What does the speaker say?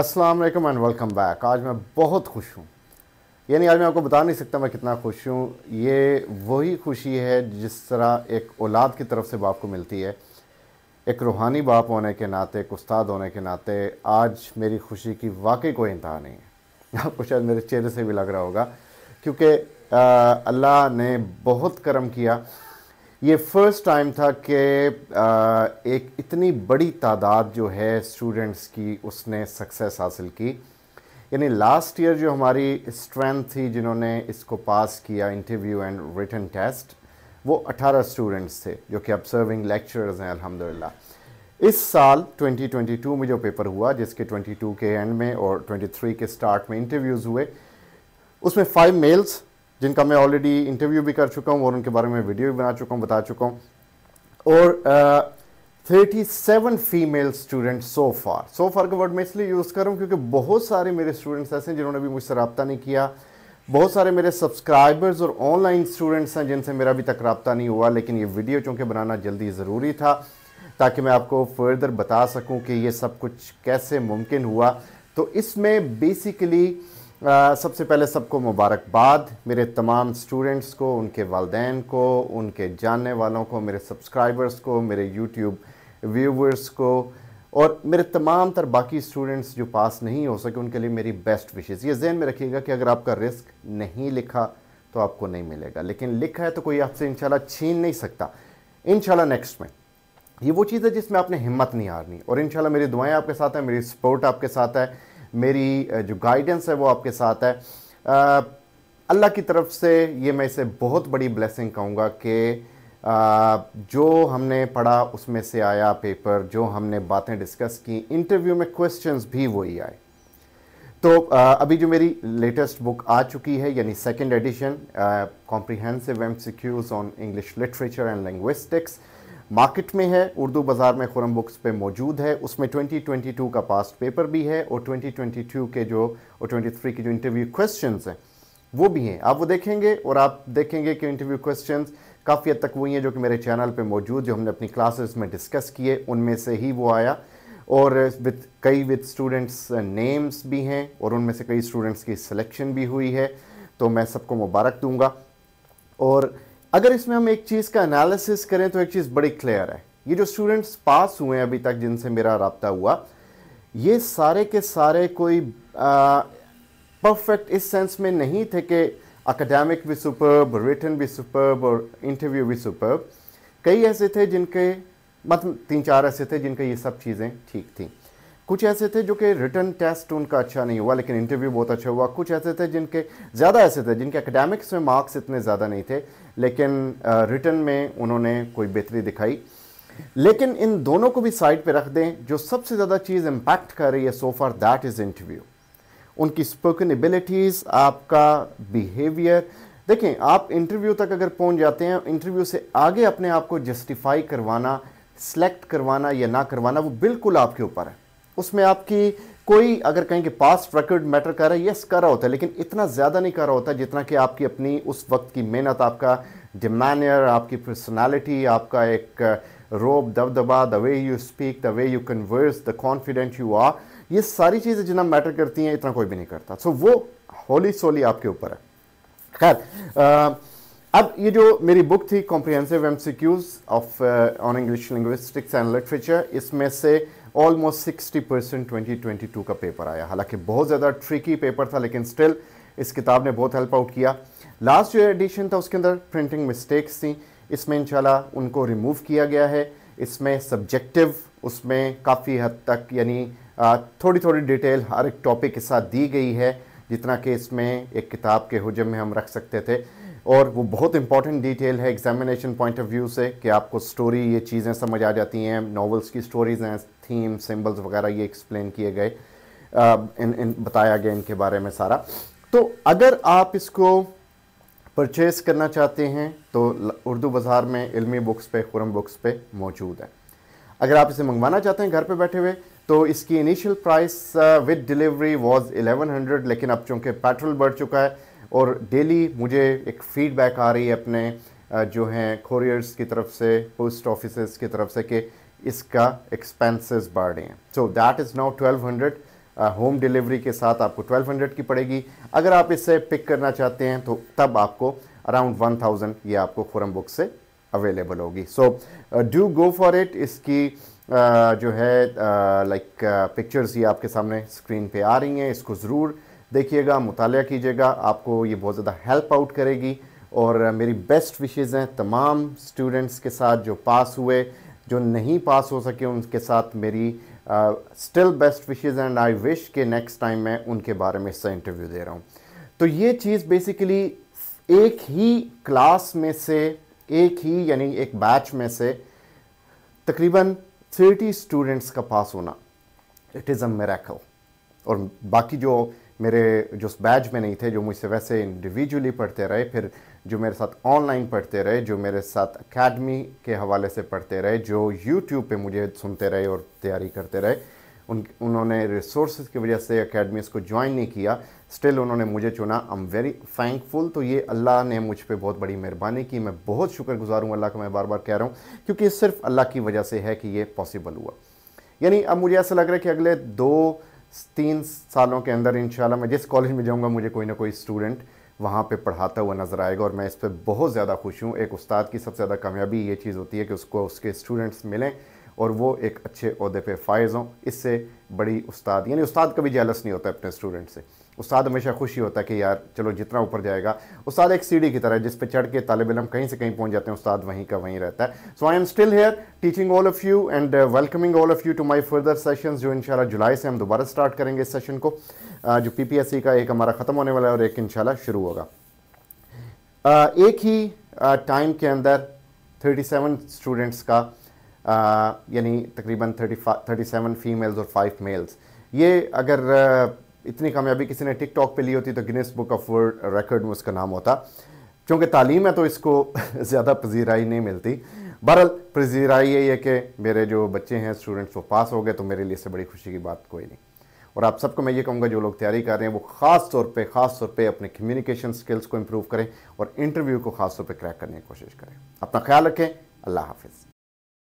अस्सलाम वालेकुम and welcome back आज मैं बहुत खुश हूँ यानी आज मैं आपको बता नहीं सकता मैं कितना खुश हूँ ये वही खुशी है जिस तरह एक औलाद की तरफ से बाप को मिलती है एक रूहानी बाप होने के नाते एक उस्ताद होने के नाते आज मेरी खुशी की वाकई कोई इंतहा नहीं है आपको शायद मेरे चेहरे से भी लग रहा होगा क्योंकि अल्लाह ने बहुत करम किया ये फर्स्ट टाइम था कि एक इतनी बड़ी तादाद जो है स्टूडेंट्स की उसने सक्सेस हासिल की यानी लास्ट ईयर जो हमारी स्ट्रेंथ थी जिन्होंने इसको पास किया इंटरव्यू एंड रिटर्न टेस्ट वो 18 स्टूडेंट्स थे जो कि अब सर्विंग लेक्चरर्स हैं अल्हम्दुलिल्लाह इस साल 2022 में जो पेपर हुआ जिसके 22 के एंड में और 23 के स्टार्ट में इंटरव्यूज़ हुए उसमें फाइव मेल्स जिनका मैं ऑलरेडी इंटरव्यू भी कर चुका हूँ और उनके बारे में वीडियो भी बना चुका हूँ बता चुका हूँ और thirty seven female student so far so far का वर्ड मैं इसलिए यूज़ कर रहा हूँ क्योंकि बहुत सारे मेरे स्टूडेंट्स ऐसे हैं जिन्होंने भी मुझसे रबता नहीं किया बहुत सारे मेरे सब्सक्राइबर्स और ऑनलाइन स्टूडेंट्स हैं जिनसे मेरा अभी तक रबता नहीं हुआ लेकिन ये वीडियो चूँकि बनाना जल्दी ज़रूरी था ताकि मैं आपको फर्दर बता सकूँ कि ये सब कुछ कैसे मुमकिन हुआ तो इसमें बेसिकली सबसे पहले सबको मुबारकबाद मेरे तमाम स्टूडेंट्स को उनके वालदेन को उनके जानने वालों को मेरे सब्सक्राइबर्स को मेरे यूट्यूब व्यूवर्स को और मेरे तमाम तर बाकी स्टूडेंट्स जो पास नहीं हो सके उनके लिए मेरी बेस्ट विशेज़ ये जहन में रखिएगा कि अगर आपका रिस्क नहीं लिखा तो आपको नहीं मिलेगा लेकिन लिखा है तो कोई आपसे इनशाला छीन नहीं सकता इंशाल्लाह नेक्स्ट में ये वो चीज़ है जिसमें आपने हिम्मत नहीं हारनी और इनशाला मेरी दुआएं आपके साथ हैं मेरी सपोर्ट आपके साथ है मेरी जो गाइडेंस है वो आपके साथ है अल्लाह की तरफ से ये मैं इसे बहुत बड़ी ब्लेसिंग कहूँगा कि जो हमने पढ़ा उसमें से आया पेपर जो हमने बातें डिस्कस की इंटरव्यू में क्वेश्चंस भी वही आए तो अभी जो मेरी लेटेस्ट बुक आ चुकी है यानी second edition comprehensive aim on English literature and linguistics market में है उर्दू बाज़ार में खुरम बुक्स पे मौजूद है उसमें 2022 का पास्ट पेपर भी है और 2022 के जो और 23 के जो इंटरव्यू क्वेश्चंस हैं वो भी हैं आप वो देखेंगे और आप देखेंगे कि इंटरव्यू क्वेश्चंस काफ़ी हद तक वही हैं जो कि मेरे चैनल पे मौजूद जो हमने अपनी क्लासेस में डिस्कस किए उनमें से ही वो आया और विद कई विद स्टूडेंट्स नेम्स भी हैं और उनमें से कई स्टूडेंट्स की सिलेक्शन भी हुई है तो मैं सबको मुबारक दूंगा और अगर इसमें हम एक चीज़ का एनालिसिस करें तो एक चीज़ बड़ी क्लियर है ये जो स्टूडेंट्स पास हुए हैं अभी तक जिनसे मेरा रबता हुआ ये सारे के सारे कोई परफेक्ट इस सेंस में नहीं थे कि अकेडमिक भी सुपर्ब रिटर्न भी सुपर्ब और इंटरव्यू भी सुपर्ब कई ऐसे थे जिनके मतलब तीन चार ऐसे थे जिनके ये सब चीज़ें ठीक थी कुछ ऐसे थे जो कि रिटर्न टेस्ट उनका अच्छा नहीं हुआ लेकिन इंटरव्यू बहुत अच्छा हुआ कुछ ऐसे थे जिनके ज़्यादा ऐसे थे जिनके एकेडमिक्स में मार्क्स इतने ज़्यादा नहीं थे लेकिन रिटर्न में उन्होंने कोई बेहतरी दिखाई लेकिन इन दोनों को भी साइड पे रख दें जो सबसे ज़्यादा चीज़ इम्पैक्ट कर रही है so far that is interview उनकी स्पोकन एबिलिटीज़ आपका बिहेवियर देखें आप इंटरव्यू तक अगर पहुंच जाते हैं इंटरव्यू से आगे अपने आप को जस्टिफाई करवाना सेलेक्ट करवाना या ना करवाना वो बिल्कुल आपके ऊपर है उसमें आपकी कोई अगर कहें कि पास्ट रिकॉर्ड मैटर कर रहा है यस कर रहा होता है लेकिन इतना ज़्यादा नहीं कर रहा होता जितना कि आपकी अपनी उस वक्त की मेहनत आपका डिमैनर आपकी पर्सनालिटी आपका एक uh, रोब दबदबा the way you speak the way you converse the confident you are ये सारी चीज़ें जितना मैटर करती हैं इतना कोई भी नहीं करता सो so, वो होली सोली आपके ऊपर है खैर अब ये जो मेरी बुक थी comprehensive aim of on English linguistics and literature इसमें से ऑलमोस्ट 60 परसेंट ट्वेंटी का पेपर आया हालांकि बहुत ज़्यादा ट्रिकी पेपर था लेकिन स्टिल इस किताब ने बहुत हेल्प आउट किया लास्ट जो एडिशन था उसके अंदर प्रिंटिंग मिस्टेक्स थी इसमें इंशाल्लाह उनको रिमूव किया गया है इसमें सब्जेक्टिव उसमें काफ़ी हद तक यानी थोड़ी थोड़ी डिटेल हर एक टॉपिक के साथ दी गई है जितना कि इसमें एक किताब के हजम में हम रख सकते थे और वो बहुत इंपॉर्टेंट डिटेल है एग्जामिनेशन पॉइंट ऑफ व्यू से कि आपको स्टोरी ये चीज़ें समझ आ जाती हैं नॉवेल्स की स्टोरीज हैं थीम सिम्बल्स वगैरह ये एक्सप्लेन किए गए uh, इन इन बताया गया इनके बारे में सारा तो अगर आप इसको परचेस करना चाहते हैं तो उर्दू बाज़ार में इल्मी बुक्स पे खुरम बुक्स पे मौजूद है अगर आप इसे मंगवाना चाहते हैं घर पे बैठे हुए तो इसकी initial price with delivery was 1100 लेकिन अब चूँकि पेट्रोल बढ़ चुका है और डेली मुझे एक फ़ीडबैक आ रही है अपने जो हैं कोरियर्स की तरफ से पोस्ट ऑफिस की तरफ से कि इसका एक्सपेंसेस बढ़ रहे हैं so that is now 1200 home delivery के साथ आपको 1200 की पड़ेगी अगर आप इसे पिक करना चाहते हैं तो तब आपको अराउंड 1000 ये आपको खुरम बुक से अवेलेबल होगी so do go for it इसकी uh, जो है like uh, pictures like, uh, ये आपके सामने स्क्रीन पे आ रही हैं इसको ज़रूर देखिएगा मुताल कीजिएगा आपको ये बहुत ज़्यादा हेल्प आउट करेगी और मेरी बेस्ट विशेज़ हैं तमाम स्टूडेंट्स के साथ जो पास हुए जो नहीं पास हो सके उनके साथ मेरी still best wishes and I wish के नेक्स्ट टाइम मैं उनके बारे में इससे इंटरव्यू दे रहा हूँ तो ये चीज़ बेसिकली एक ही क्लास में से एक ही यानी एक बैच में से तकरीबन थर्टी स्टूडेंट्स का पास होना इट इज़ अ मेरेकल और बाकी जो मेरे जो उस बैच में नहीं थे जो मुझसे वैसे इंडिविजुअली पढ़ते रहे फिर जो मेरे साथ ऑनलाइन पढ़ते रहे जो मेरे साथ अकेडमी के हवाले से पढ़ते रहे जो यूट्यूब पे मुझे सुनते रहे और तैयारी करते रहे उन उन्होंने रिसोर्स की वजह से अकेडमीज़ को ज्वाइन नहीं किया स्टिल उन्होंने मुझे चुना आई एम वेरी थैंकफुल तो ये अल्लाह ने मुझ पर बहुत बड़ी मेहरबानी की मैं बहुत शुक्रगुजार हूँ अल्लाह का मैं बार बार कह रहा हूँ क्योंकि सिर्फ अल्लाह की वजह से है कि ये पॉसिबल हुआ यानी अब मुझे ऐसा लग रहा है कि अगले दो तीन सालों के अंदर इन मैं जिस कॉलेज में जाऊँगा मुझे कोई ना कोई स्टूडेंट वहाँ पे पढ़ाता हुआ नज़र आएगा और मैं इस पर बहुत ज़्यादा खुश हूँ एक उस्ताद की सबसे ज़्यादा कामयाबी ये चीज़ होती है कि उसको उसके स्टूडेंट्स मिलें और वो एक अच्छे अहदे पे फायज़ हों इससे बड़ी उस्ताद यानी उस्ताद कभी जेलस नहीं होता अपने स्टूडेंट से उस्ताद हमेशा खुशी होता है कि यार चलो जितना ऊपर जाएगा उस्ताद एक सीढ़ी की तरह जिस पर चढ़ के तालब इलम कहीं से कहीं पहुंच जाते हैं उस्ताद वहीं का वहीं रहता है so I am still here teaching all of you and welcoming all of you to my further session जो इंशाल्लाह जुलाई से हम दोबारा स्टार्ट करेंगे इस सेशन को uh, जो पी का एक हमारा ख़त्म होने वाला है और एक इनशाला शुरू होगा uh, एक ही टाइम uh, के अंदर थर्टी स्टूडेंट्स का यानी तकरीबन थर्टी 37 फीमेल्स और फाइव मेल्स ये अगर इतनी कामयाबी किसी ने टिकटॉक पे ली होती तो Guinness book of world record में उसका नाम होता चूँकि तालीम है तो इसको ज़्यादा पजीराई नहीं मिलती बहरहाल पजीराई यही है कि मेरे जो बच्चे हैं स्टूडेंट्स वो पास हो गए तो मेरे लिए इससे बड़ी खुशी की बात कोई नहीं और आप सबको मैं ये कहूँगा जो लोग तैयारी कर रहे हैं वो ख़ास तौर पे ख़ास तौर पे अपने कम्युनिकेशन स्किल्स को इम्प्रूव करें और इंटरव्यू को ख़ास तौर पे क्रैक करने की कोशिश करें अपना ख्याल रखें अल्लाह हाफिज़